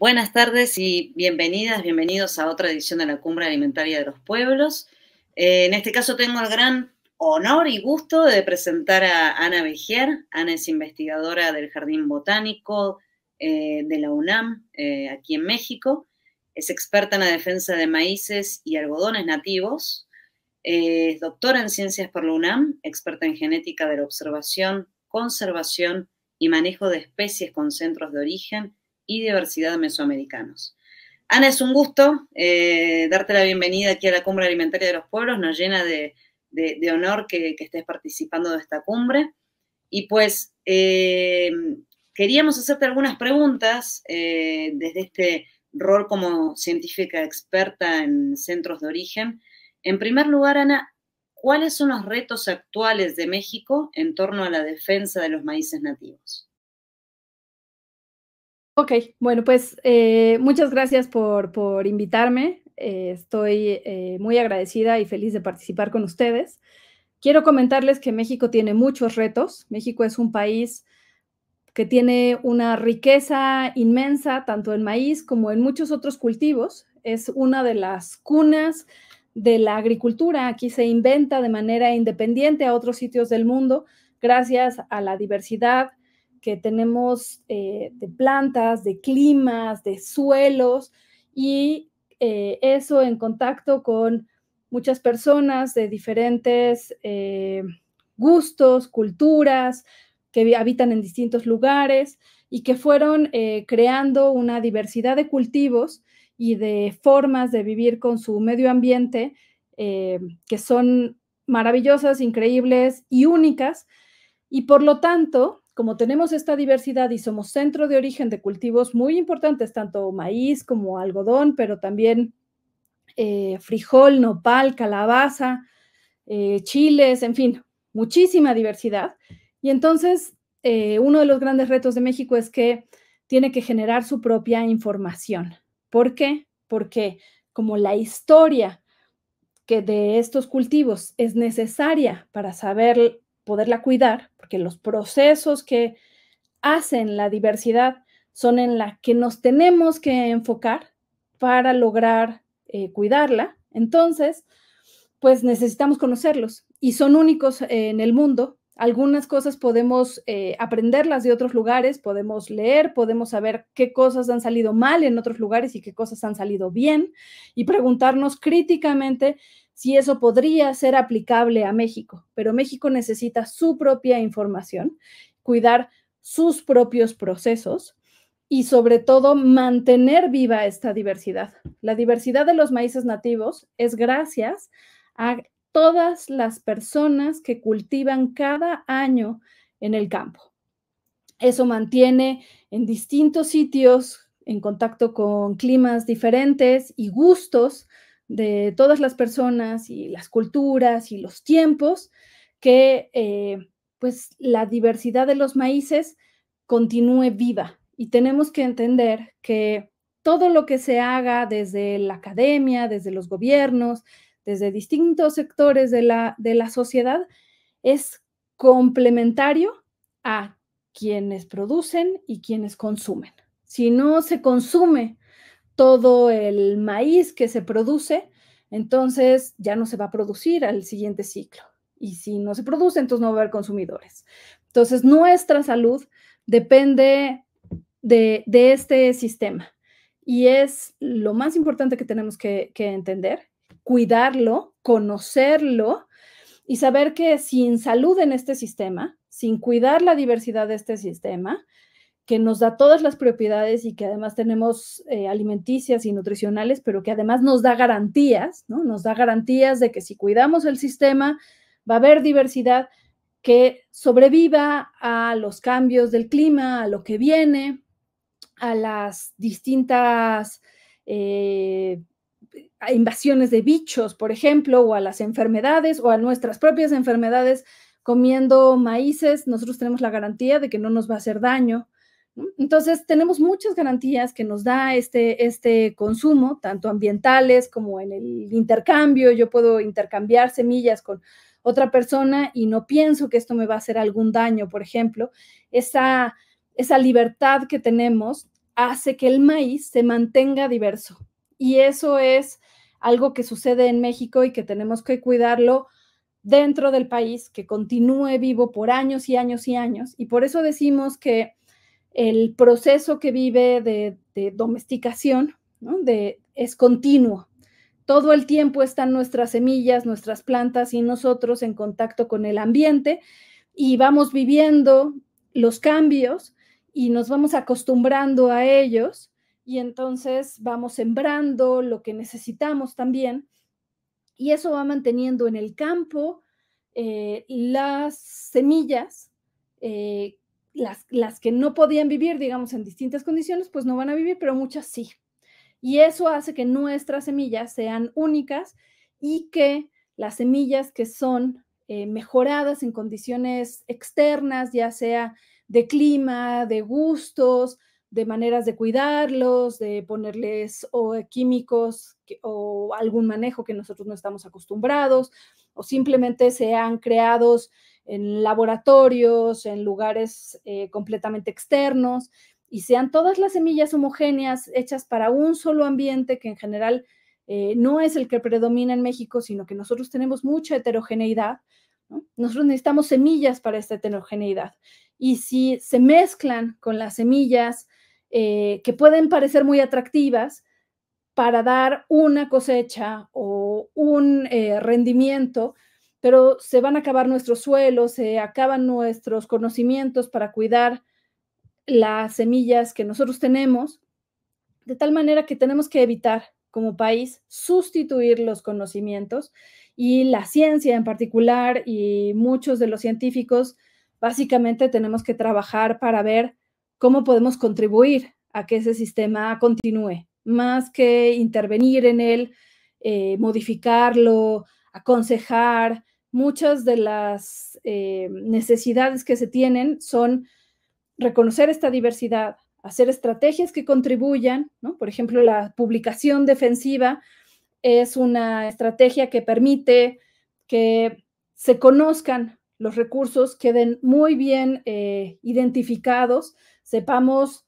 Buenas tardes y bienvenidas, bienvenidos a otra edición de la Cumbre Alimentaria de los Pueblos. Eh, en este caso tengo el gran honor y gusto de presentar a Ana vejer Ana es investigadora del Jardín Botánico eh, de la UNAM, eh, aquí en México. Es experta en la defensa de maíces y algodones nativos. es doctora en ciencias por la UNAM, experta en genética de la observación, conservación y manejo de especies con centros de origen y diversidad mesoamericanos. Ana, es un gusto eh, darte la bienvenida aquí a la Cumbre Alimentaria de los Pueblos. Nos llena de, honor que, estés participando de esta cumbre. Y pues eh, queríamos hacerte algunas preguntas eh, desde este rol como científica experta en centros de origen. En primer lugar, Ana, ¿cuáles son los retos actuales de México en torno a la defensa de los maíces nativos? Ok, bueno, pues eh, muchas gracias por, invitarme. Eh, estoy eh, muy agradecida y feliz de participar con ustedes. Quiero comentarles que México tiene muchos retos. México es un país que tiene una riqueza inmensa, tanto en maíz como en muchos otros cultivos. Es una de las cunas de la agricultura. Aquí se inventa de manera independiente a otros sitios del mundo gracias a la diversidad que tenemos eh, de plantas, de climas, de suelos y eh, eso en contacto con muchas personas de diferentes eh, gustos, culturas, que habitan en distintos lugares y que fueron creando una diversidad de cultivos y de formas de vivir con su medio ambiente que son maravillosas, increíbles y únicas. Y por lo tanto, como tenemos esta diversidad y somos centro de origen de cultivos muy importantes, tanto maíz como algodón, pero también eh, frijol, nopal, calabaza, eh, chiles, en fin, muchísima diversidad. Y entonces, eh, uno de los grandes retos de México es que tiene que generar su propia información. ¿Por qué? Porque como la historia de estos cultivos es necesaria para saber poderla cuidar, porque los procesos que hacen la diversidad son en la que nos tenemos que enfocar para lograr eh, cuidarla. Entonces, pues necesitamos conocerlos y son únicos eh, en el mundo. Algunas cosas podemos eh, aprenderlas de otros lugares, podemos leer, podemos saber qué cosas han salido mal en otros lugares y qué cosas han salido bien y preguntarnos críticamente si eso podría ser aplicable a México, pero México necesita su propia información, cuidar sus propios procesos y sobre todo mantener viva esta diversidad. La diversidad de los maíces nativos es gracias a todas las personas que cultivan cada año en el campo. Eso mantiene en distintos sitios, en contacto con climas diferentes y gustos, de todas las personas y las culturas y los tiempos, que eh, pues la diversidad de los maíces continúe viva. Y tenemos que entender que todo lo que se haga desde la academia, desde los gobiernos, desde distintos sectores de de la sociedad, es complementario a quienes producen y quienes consumen. Si no se consume todo el maíz que se produce, entonces ya no se va a producir al siguiente ciclo. Y si no se produce, entonces no va a haber consumidores. Entonces, nuestra salud depende de, este sistema. Y es lo más importante que tenemos que entender, cuidarlo, conocerlo y saber que sin salud en este sistema, sin cuidar la diversidad de este sistema, que nos da todas las propiedades y que además tenemos eh, alimenticias y nutricionales, pero que además nos da garantías, ¿no? Nos da garantías de que si cuidamos el sistema va a haber diversidad que sobreviva a los cambios del clima, a lo que viene, a las distintas eh, invasiones de bichos, por ejemplo, o a las enfermedades o a nuestras propias enfermedades. Comiendo maíces, nosotros tenemos la garantía de que no nos va a hacer daño, entonces, tenemos muchas garantías que nos da este, este consumo, tanto ambientales como en el intercambio. Yo puedo intercambiar semillas con otra persona y no pienso que esto me va a hacer algún daño, por ejemplo. Esa, esa libertad que tenemos hace que el maíz se mantenga diverso. Y eso es algo que sucede en México y que tenemos que cuidarlo dentro del país, que continúe vivo por años y años y años. Y por eso decimos que el proceso que vive de, domesticación es continuo. Todo el tiempo están nuestras semillas, nuestras plantas y nosotros en contacto con el ambiente y vamos viviendo los cambios y nos vamos acostumbrando a ellos y entonces vamos sembrando lo que necesitamos también y eso va manteniendo en el campo eh, las semillas que... Eh, las, que no podían vivir, digamos, en distintas condiciones, pues no van a vivir, pero muchas sí. Y eso hace que nuestras semillas sean únicas y que las semillas que son eh, mejoradas en condiciones externas, ya sea de clima, de gustos, de maneras de cuidarlos, de ponerles o químicos o algún manejo que nosotros no estamos acostumbrados, o simplemente sean creados en laboratorios, en lugares eh, completamente externos, y sean todas las semillas homogéneas hechas para un solo ambiente que en general eh, no es el que predomina en México, sino que nosotros tenemos mucha heterogeneidad. Nosotros necesitamos semillas para esta heterogeneidad. Y si se mezclan con las semillas eh, que pueden parecer muy atractivas para dar una cosecha o un eh, rendimiento, pero se van a acabar nuestros suelos, se acaban nuestros conocimientos para cuidar las semillas que nosotros tenemos, de tal manera que tenemos que evitar como país sustituir los conocimientos y la ciencia en particular y muchos de los científicos, básicamente tenemos que trabajar para ver cómo podemos contribuir a que ese sistema continúe, más que intervenir en él, eh, modificarlo, aconsejar. Muchas de las eh, necesidades que se tienen son reconocer esta diversidad, hacer estrategias que contribuyan, Por ejemplo, la publicación defensiva es una estrategia que permite que se conozcan los recursos, queden muy bien eh, identificados sepamos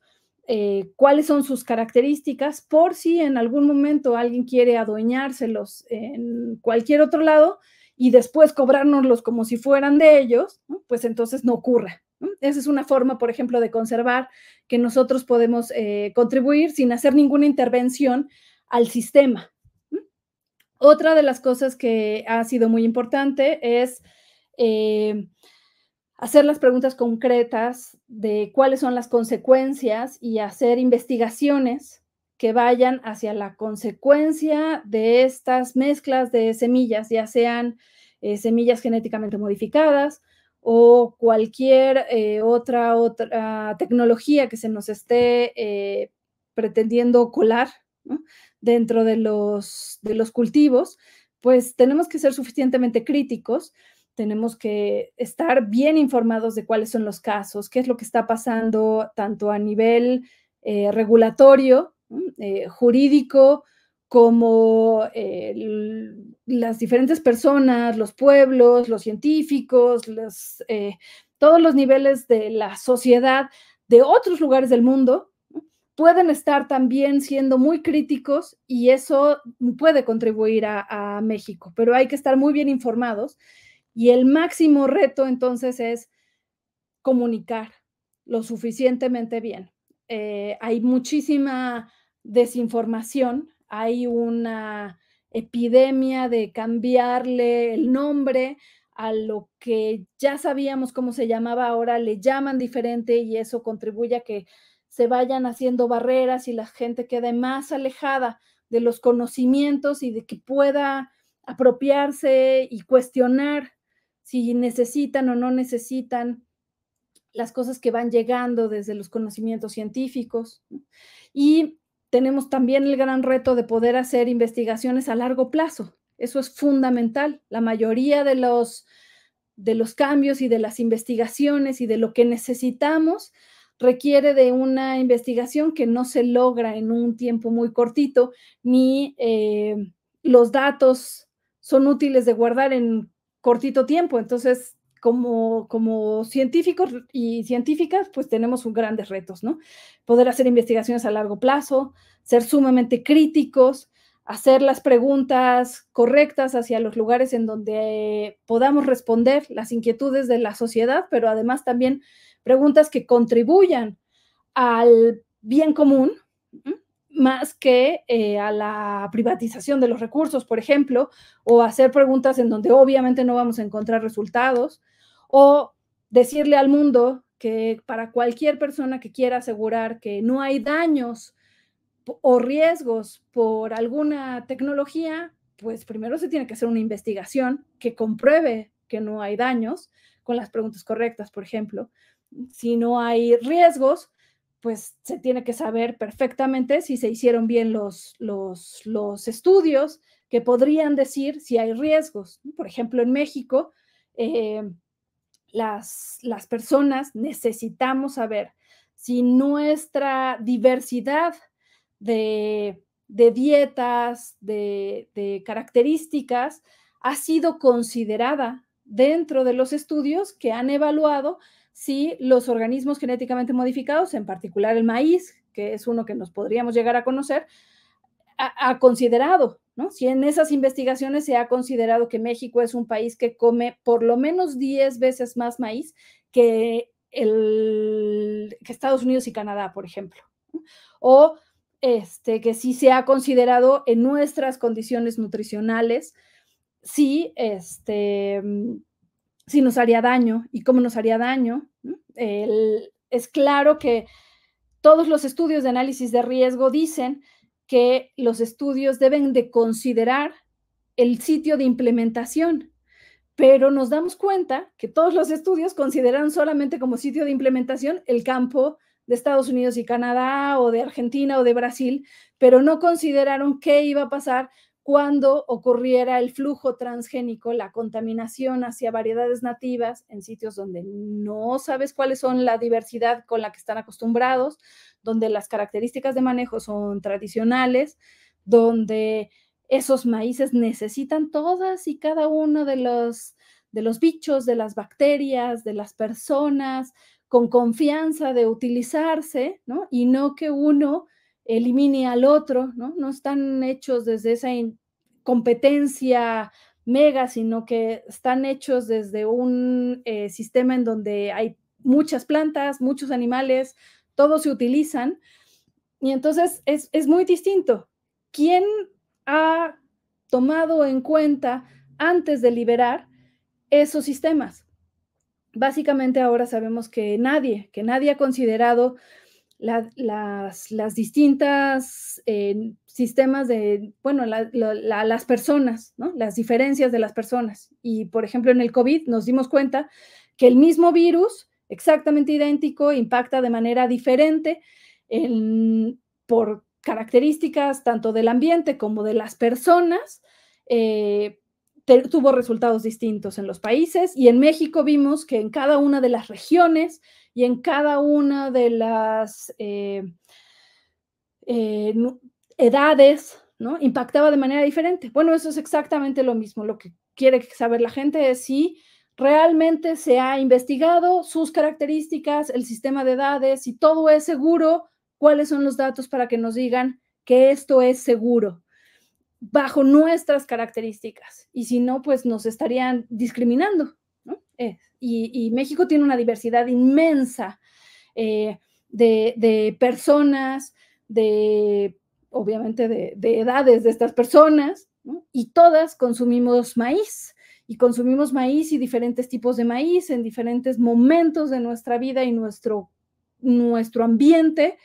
eh, cuáles son sus características, por si en algún momento alguien quiere adueñárselos en cualquier otro lado y después cobrárnoslos como si fueran de ellos, pues entonces no ocurra. Esa es una forma, por ejemplo, de conservar que nosotros podemos eh, contribuir sin hacer ninguna intervención al sistema. Otra de las cosas que ha sido muy importante es... Eh, hacer las preguntas concretas de cuáles son las consecuencias y hacer investigaciones que vayan hacia la consecuencia de estas mezclas de semillas, ya sean eh, semillas genéticamente modificadas o cualquier eh, otra, otra tecnología que se nos esté eh, pretendiendo colar dentro de los, de los cultivos, pues tenemos que ser suficientemente críticos tenemos que estar bien informados de cuáles son los casos, qué es lo que está pasando tanto a nivel eh, regulatorio, eh, jurídico, como eh, las diferentes personas, los pueblos, los científicos, los, todos los niveles de la sociedad de otros lugares del mundo pueden estar también siendo muy críticos y eso puede contribuir a, a México, pero hay que estar muy bien informados y el máximo reto entonces es comunicar lo suficientemente bien. Eh, hay muchísima desinformación, hay una epidemia de cambiarle el nombre a lo que ya sabíamos cómo se llamaba, ahora le llaman diferente y eso contribuye a que se vayan haciendo barreras y la gente quede más alejada de los conocimientos y de que pueda apropiarse y cuestionar si necesitan o no necesitan las cosas que van llegando desde los conocimientos científicos. Y tenemos también el gran reto de poder hacer investigaciones a largo plazo. Eso es fundamental. La mayoría de los, de los cambios y de las investigaciones y de lo que necesitamos requiere de una investigación que no se logra en un tiempo muy cortito, ni eh, los datos son útiles de guardar en cortito tiempo. Entonces, como, como científicos y científicas, pues tenemos grandes retos, ¿no? Poder hacer investigaciones a largo plazo, ser sumamente críticos, hacer las preguntas correctas hacia los lugares en donde podamos responder las inquietudes de la sociedad, pero además también preguntas que contribuyan al bien común más que eh, a la privatización de los recursos, por ejemplo, o hacer preguntas en donde obviamente no vamos a encontrar resultados, o decirle al mundo que para cualquier persona que quiera asegurar que no hay daños o riesgos por alguna tecnología, pues primero se tiene que hacer una investigación que compruebe que no hay daños con las preguntas correctas, por ejemplo. Si no hay riesgos, pues se tiene que saber perfectamente si se hicieron bien los, estudios que podrían decir si hay riesgos. Por ejemplo, en México, eh, las, personas necesitamos saber si nuestra diversidad de, dietas, de, características, ha sido considerada dentro de los estudios que han evaluado si los organismos genéticamente modificados, en particular el maíz, que es uno que nos podríamos llegar a conocer, ha, considerado, ¿no? Si en esas investigaciones se ha considerado que México es un país que come por lo menos 10 veces más maíz que, Estados Unidos y Canadá, por ejemplo. O este, que sí se ha considerado en nuestras condiciones nutricionales, sí, este, si nos haría daño y cómo nos haría daño. es claro que todos los estudios de análisis de riesgo dicen que los estudios deben de considerar el sitio de implementación, pero nos damos cuenta que todos los estudios consideraron solamente como sitio de implementación el campo de Estados Unidos y Canadá o de Argentina o de Brasil, pero no consideraron qué iba a pasar cuando ocurriera el flujo transgénico, la contaminación hacia variedades nativas en sitios donde no sabes cuáles son la diversidad con la que están acostumbrados, donde las características de manejo son tradicionales, donde esos maíces necesitan todas y cada uno de los, de los bichos, de las bacterias, de las personas, con confianza de utilizarse, ¿no? Y no que uno elimine al otro, ¿no? No están hechos desde esa competencia mega, sino que están hechos desde un eh, sistema en donde hay muchas plantas, muchos animales, todos se utilizan. Y entonces es, es muy distinto. ¿Quién ha tomado en cuenta antes de liberar esos sistemas? Básicamente ahora sabemos que nadie, que nadie ha considerado las, distintas eh, sistemas de, bueno, las personas, las diferencias de las personas. Y, por ejemplo, en el COVID nos dimos cuenta que el mismo virus, exactamente idéntico, impacta de manera diferente por características tanto del ambiente como de las personas. Eh, tuvo resultados distintos en los países y en México vimos que en cada una de las regiones y en cada una de las eh, eh, edades, ¿no? Impactaba de manera diferente. Bueno, eso es exactamente lo mismo. Lo que quiere saber la gente es si realmente se ha investigado sus características, el sistema de edades, si todo es seguro, cuáles son los datos para que nos digan que esto es seguro bajo nuestras características. Y si no, pues nos estarían discriminando, y, México tiene una diversidad inmensa eh, de, personas, de, obviamente, de, edades de estas personas, y todas consumimos maíz y consumimos maíz y diferentes tipos de maíz en diferentes momentos de nuestra vida y nuestro, nuestro ambiente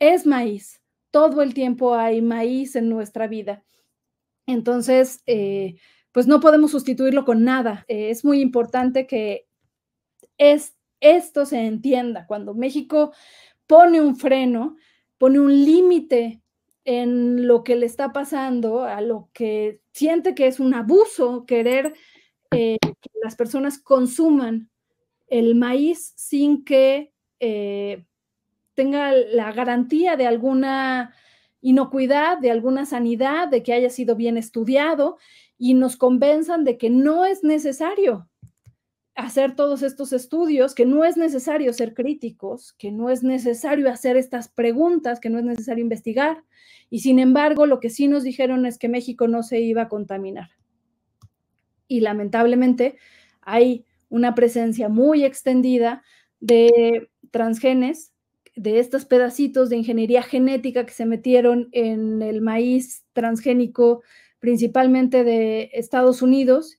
es maíz. Todo el tiempo hay maíz en nuestra vida. Entonces, eh, pues no podemos sustituirlo con nada. Eh, es muy importante que es, esto se entienda. Cuando México pone un freno, pone un límite en lo que le está pasando, a lo que siente que es un abuso querer eh, que las personas consuman el maíz sin que eh, tenga la garantía de alguna inocuidad, de alguna sanidad, de que haya sido bien estudiado y nos convenzan de que no es necesario hacer todos estos estudios, que no es necesario ser críticos, que no es necesario hacer estas preguntas, que no es necesario investigar. Y sin embargo, lo que sí nos dijeron es que México no se iba a contaminar. Y lamentablemente hay una presencia muy extendida de transgenes, de estos pedacitos de ingeniería genética que se metieron en el maíz transgénico principalmente de Estados Unidos,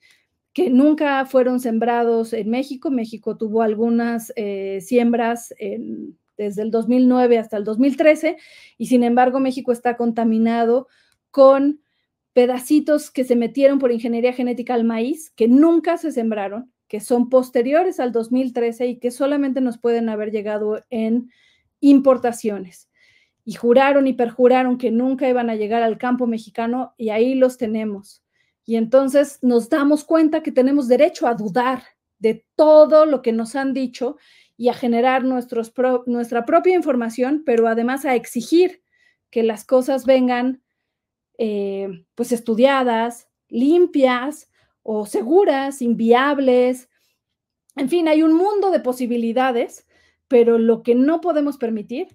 que nunca fueron sembrados en México. México tuvo algunas eh, siembras desde el 2009 hasta el 2013 y sin embargo México está contaminado con pedacitos que se metieron por ingeniería genética al maíz, que nunca se sembraron, que son posteriores al 2013 y que solamente nos pueden haber llegado en importaciones y juraron y perjuraron que nunca iban a llegar al campo mexicano y ahí los tenemos. Y entonces nos damos cuenta que tenemos derecho a dudar de todo lo que nos han dicho y a generar nuestra propia información, pero además a exigir que las cosas vengan eh, pues estudiadas, limpias o seguras, inviables. En fin, hay un mundo de posibilidades, pero lo que no podemos permitir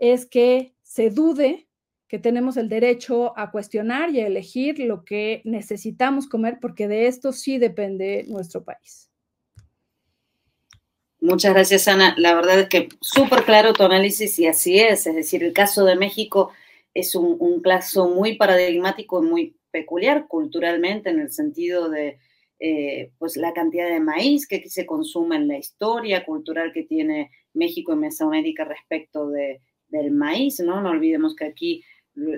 es que se dude que tenemos el derecho a cuestionar y a elegir lo que necesitamos comer, porque de esto sí depende nuestro país. Muchas gracias, Ana. La verdad es que súper claro tu análisis y así es. Es decir, el caso de México es un, un caso muy paradigmático y muy peculiar culturalmente en el sentido de eh, pues la cantidad de maíz que se consume en la historia cultural que tiene México y Mesoamérica respecto de, del maíz, ¿no? No olvidemos que aquí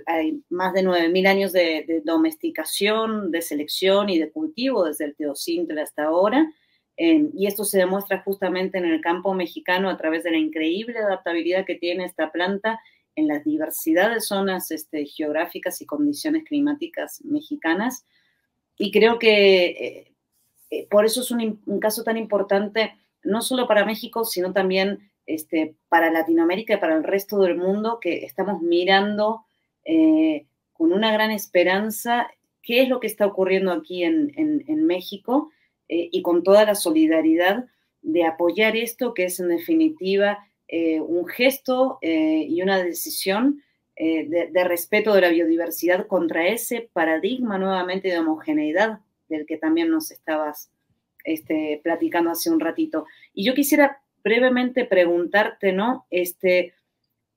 hay más de 9.000 años de, domesticación, de selección y de cultivo desde el Teocintle hasta ahora. Eh, y esto se demuestra justamente en el campo mexicano a través de la increíble adaptabilidad que tiene esta planta en la diversidad de zonas este, geográficas y condiciones climáticas mexicanas. Y creo que eh, eh, por eso es un, caso tan importante, no solo para México, sino también este, para Latinoamérica y para el resto del mundo que estamos mirando eh, con una gran esperanza qué es lo que está ocurriendo aquí en, México eh, y con toda la solidaridad de apoyar esto que es en definitiva eh, un gesto y una decisión de, respeto de la biodiversidad contra ese paradigma nuevamente de homogeneidad del que también nos estabas este, platicando hace un ratito. Y yo quisiera brevemente preguntarte, ¿no? Este,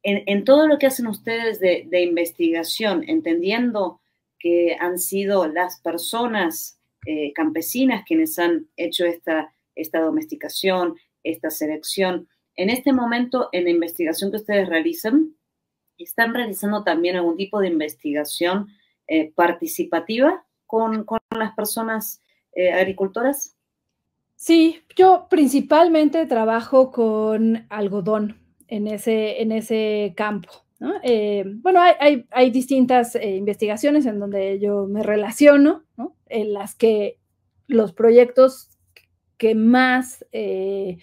en, todo lo que hacen ustedes de, investigación, entendiendo que han sido las personas eh, campesinas quienes han hecho esta, esta domesticación, esta selección, en este momento, en la investigación que ustedes realizan, ¿están realizando también algún tipo de investigación eh, participativa con, las personas eh, agricultoras? Sí, yo principalmente trabajo con algodón en ese, en ese campo. Eh, bueno, hay, distintas eh, investigaciones en donde yo me relaciono, en las que los proyectos que más eh,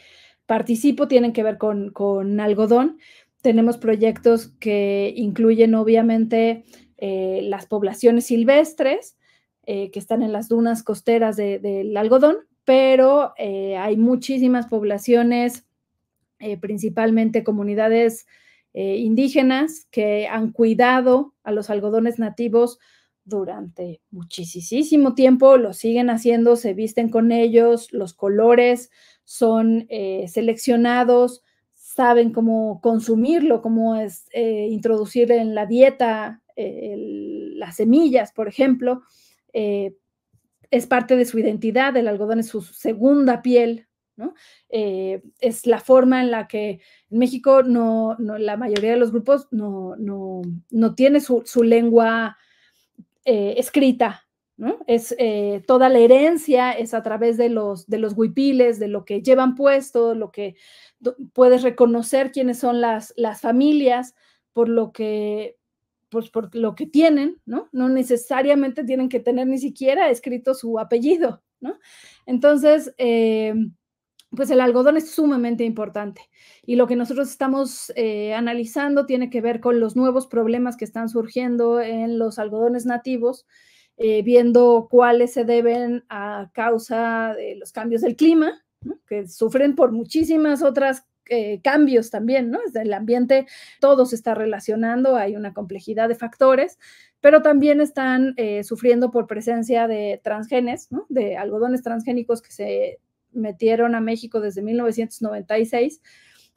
participo tienen que ver con, algodón. Tenemos proyectos que incluyen obviamente las poblaciones silvestres que están en las dunas costeras del algodón, pero eh, hay muchísimas poblaciones, eh, principalmente comunidades eh, indígenas, que han cuidado a los algodones nativos durante muchísimo tiempo, lo siguen haciendo, se visten con ellos, los colores son seleccionados, saben cómo consumirlo, cómo es introducir en la dieta las semillas, por ejemplo. Eh, es parte de su identidad, el algodón es su segunda piel, ¿no? Eh, es la forma en la que en México no, la mayoría de los grupos no, tiene su, lengua eh, escrita, ¿no? Es eh, toda la herencia es a través de los, de huipiles, de lo que llevan puesto, lo que puedes reconocer quiénes son las, las familias, por lo que pues por lo que tienen, ¿no? No necesariamente tienen que tener ni siquiera escrito su apellido, ¿no? Entonces, eh, pues el algodón es sumamente importante y lo que nosotros estamos eh, analizando tiene que ver con los nuevos problemas que están surgiendo en los algodones nativos, eh, viendo cuáles se deben a causa de los cambios del clima, que sufren por muchísimas otras eh, cambios también, ¿no? El ambiente, todo se está relacionando, hay una complejidad de factores, pero también están eh, sufriendo por presencia de transgenes, ¿no? De algodones transgénicos que se metieron a México desde 1996.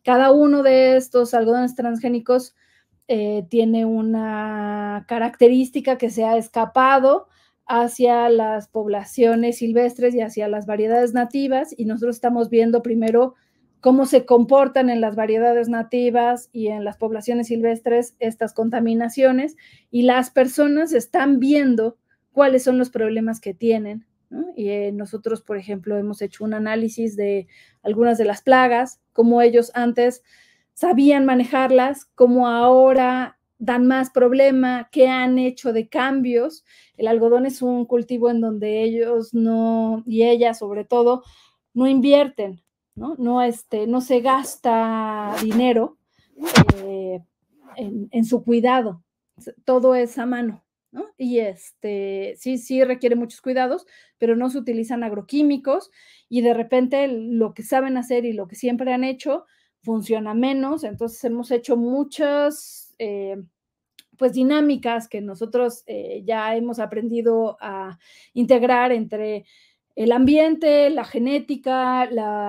Cada uno de estos algodones transgénicos eh, tiene una característica que se ha escapado hacia las poblaciones silvestres y hacia las variedades nativas y nosotros estamos viendo primero cómo se comportan en las variedades nativas y en las poblaciones silvestres estas contaminaciones y las personas están viendo cuáles son los problemas que tienen. Y eh, nosotros, por ejemplo, hemos hecho un análisis de algunas de las plagas, cómo ellos antes sabían manejarlas, cómo ahora dan más problema, qué han hecho de cambios. El algodón es un cultivo en donde ellos no, y ellas sobre todo, no invierten, ¿no? No, este, no se gasta dinero eh, en, su cuidado, todo es a mano, Y este, sí, sí requiere muchos cuidados, pero no se utilizan agroquímicos y de repente lo que saben hacer y lo que siempre han hecho funciona menos, entonces hemos hecho muchas... Eh, pues dinámicas que nosotros eh, ya hemos aprendido a integrar entre el ambiente, la genética, la,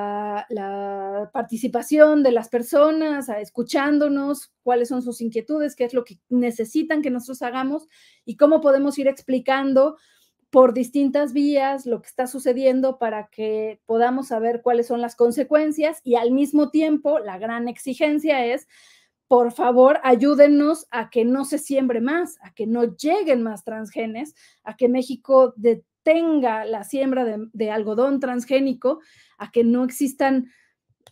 participación de las personas, escuchándonos, cuáles son sus inquietudes, qué es lo que necesitan que nosotros hagamos y cómo podemos ir explicando por distintas vías lo que está sucediendo para que podamos saber cuáles son las consecuencias y al mismo tiempo la gran exigencia es, por favor, ayúdennos a que no se siembre más, a que no lleguen más transgenes, a que México de tenga la siembra de, algodón transgénico, a que no existan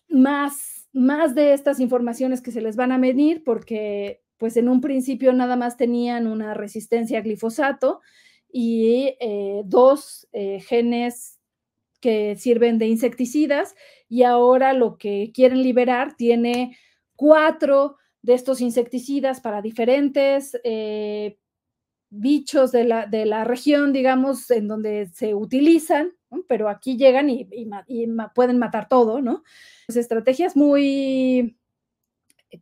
más, más de estas informaciones que se les van a medir, porque pues en un principio nada más tenían una resistencia a glifosato y eh, dos eh, genes que sirven de insecticidas y ahora lo que quieren liberar tiene cuatro de estos insecticidas para diferentes eh, bichos de la, región, digamos, en donde se utilizan, pero aquí llegan y, pueden matar todo, ¿no? Pues estrategias muy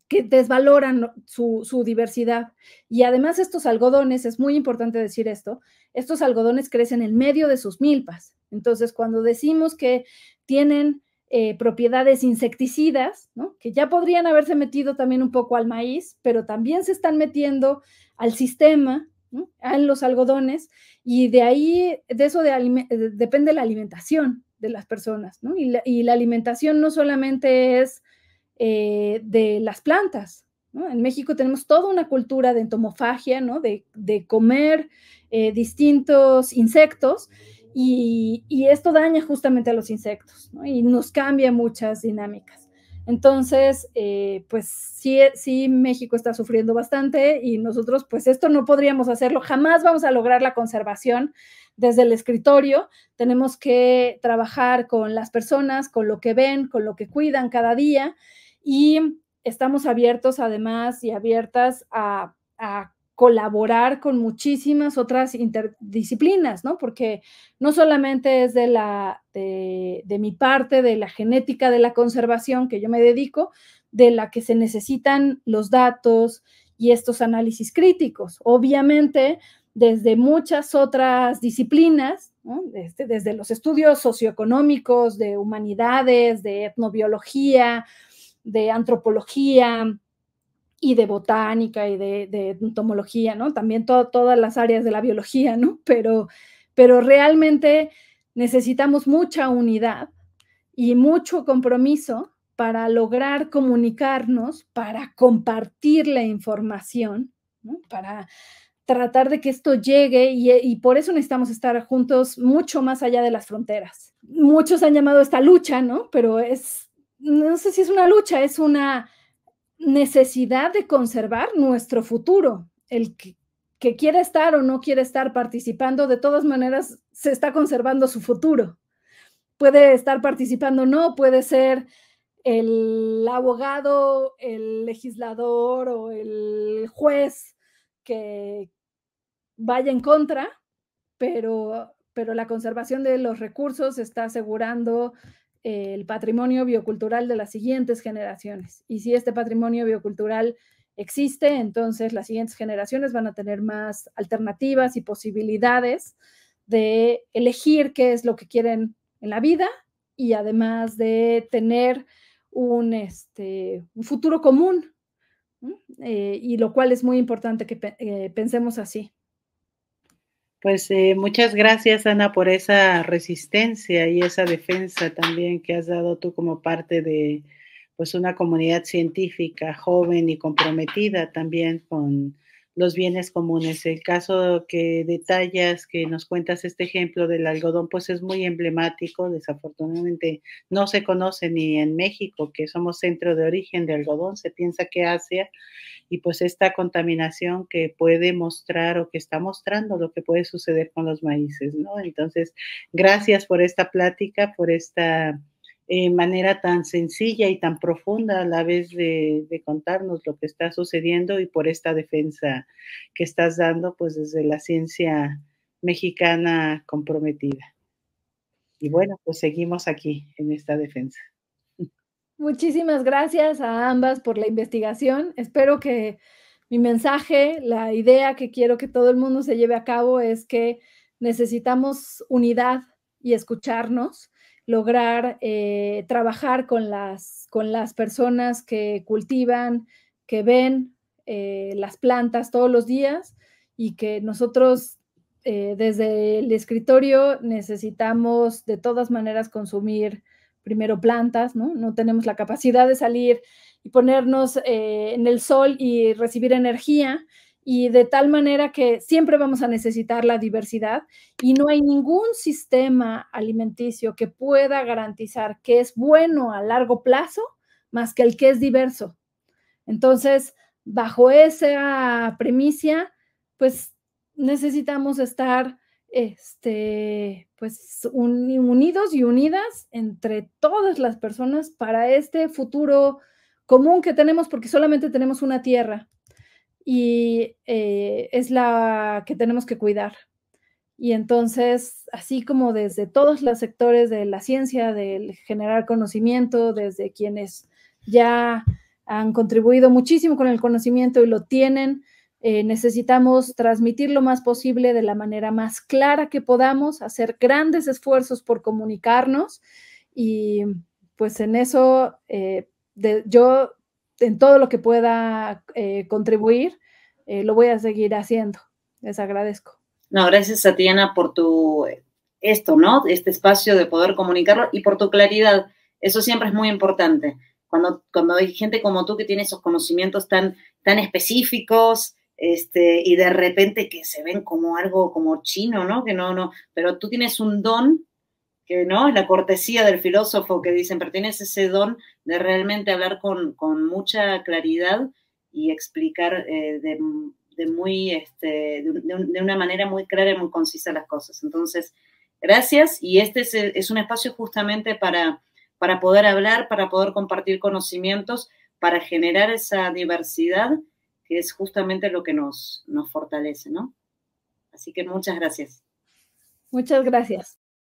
que desvaloran su, diversidad. Y además estos algodones, es muy importante decir esto, estos algodones crecen en medio de sus milpas. Entonces, cuando decimos que tienen eh, propiedades insecticidas, ¿no? que ya podrían haberse metido también un poco al maíz, pero también se están metiendo al sistema, en los algodones y de ahí, de eso depende la alimentación de las personas, Y la, alimentación no solamente es eh, de las plantas, En México tenemos toda una cultura de entomofagia, De, comer eh, distintos insectos y, esto daña justamente a los insectos, Y nos cambia muchas dinámicas. Entonces, eh, pues sí, eh, sí, México está sufriendo bastante y nosotros, pues esto no podríamos hacerlo, jamás vamos a lograr la conservación desde el escritorio, tenemos que trabajar con las personas, con lo que ven, con lo que cuidan cada día y estamos abiertos además y abiertas a, a colaborar con muchísimas otras interdisciplinas, ¿no? Porque no solamente es de, la, de, mi parte, de la genética, de la conservación que yo me dedico, de la que se necesitan los datos y estos análisis críticos. Obviamente, desde muchas otras disciplinas, este, desde, los estudios socioeconómicos, de humanidades, de etnobiología, de antropología, y de botánica y de, entomología, ¿no? También todas las áreas de la biología, ¿no? Pero, pero realmente necesitamos mucha unidad y mucho compromiso para lograr comunicarnos, para compartir la información, para tratar de que esto llegue y, y, por eso necesitamos estar juntos mucho más allá de las fronteras. Muchos han llamado esta lucha, ¿no? Pero es, no sé si es una lucha, es una necesidad de conservar nuestro futuro. El que, quiere estar o no quiere estar participando, de todas maneras, se está conservando su futuro. Puede estar participando o no, puede ser el abogado, el legislador o el juez que vaya en contra, pero, pero la conservación de los recursos está asegurando el patrimonio biocultural de las siguientes generaciones. Y si este patrimonio biocultural existe, entonces las siguientes generaciones van a tener más alternativas y posibilidades de elegir qué es lo que quieren en la vida y además de tener un, este, un futuro común, eh, y lo cual es muy importante que eh, pensemos así. Pues eh, muchas gracias, Ana, por esa resistencia y esa defensa también que has dado tú como parte de pues una comunidad científica joven y comprometida también con los bienes comunes. El caso que detallas, que nos cuentas este ejemplo del algodón, pues es muy emblemático. Desafortunadamente no se conoce ni en México, que somos centro de origen de algodón, se piensa que Asia, y pues esta contaminación que puede mostrar o que está mostrando lo que puede suceder con los maíces, ¿no? Entonces, gracias por esta plática, por esta eh, manera tan sencilla y tan profunda a la vez de, de, contarnos lo que está sucediendo y por esta defensa que estás dando, pues desde la ciencia mexicana comprometida. Y bueno, pues seguimos aquí en esta defensa. Muchísimas gracias a ambas por la investigación. Espero que mi mensaje, la idea que quiero que todo el mundo se lleve a cabo es que necesitamos unidad y escucharnos lograr eh, trabajar con las, con las personas que cultivan, que ven eh, las plantas todos los días y que nosotros eh, desde el escritorio necesitamos de todas maneras consumir primero plantas, ¿no? No tenemos la capacidad de salir y ponernos en el sol y recibir energía y de tal manera que siempre vamos a necesitar la diversidad y no hay ningún sistema alimenticio que pueda garantizar que es bueno a largo plazo más que el que es diverso. Entonces, bajo esa premisa, pues necesitamos estar este, pues, unidos y unidas entre todas las personas para este futuro común que tenemos, porque solamente tenemos una tierra y eh, es la que tenemos que cuidar. Y entonces, así como desde todos los sectores de la ciencia, del generar conocimiento, desde quienes ya han contribuido muchísimo con el conocimiento y lo tienen, eh, necesitamos transmitir lo más posible de la manera más clara que podamos, hacer grandes esfuerzos por comunicarnos y pues en eso eh, yo en todo lo que pueda eh, contribuir, eh, lo voy a seguir haciendo. Les agradezco. No, gracias Tatiana por tu eh, esto, ¿no? Este espacio de poder comunicarlo y por tu claridad. Eso siempre es muy importante. Cuando, cuando hay gente como tú que tiene esos conocimientos tan, tan específicos, este, y de repente que se ven como algo como chino, ¿no? Que no, no, pero tú tienes un don que no la cortesía del filósofo que dicen, pero tienes ese don de realmente hablar con, mucha claridad y explicar eh, de, muy, este, de, una manera muy clara y muy concisa las cosas. Entonces, gracias y este es, un espacio justamente para, para poder hablar, para poder compartir conocimientos, para generar esa diversidad que es justamente lo que nos, nos fortalece, ¿no? Así que muchas gracias. Muchas gracias.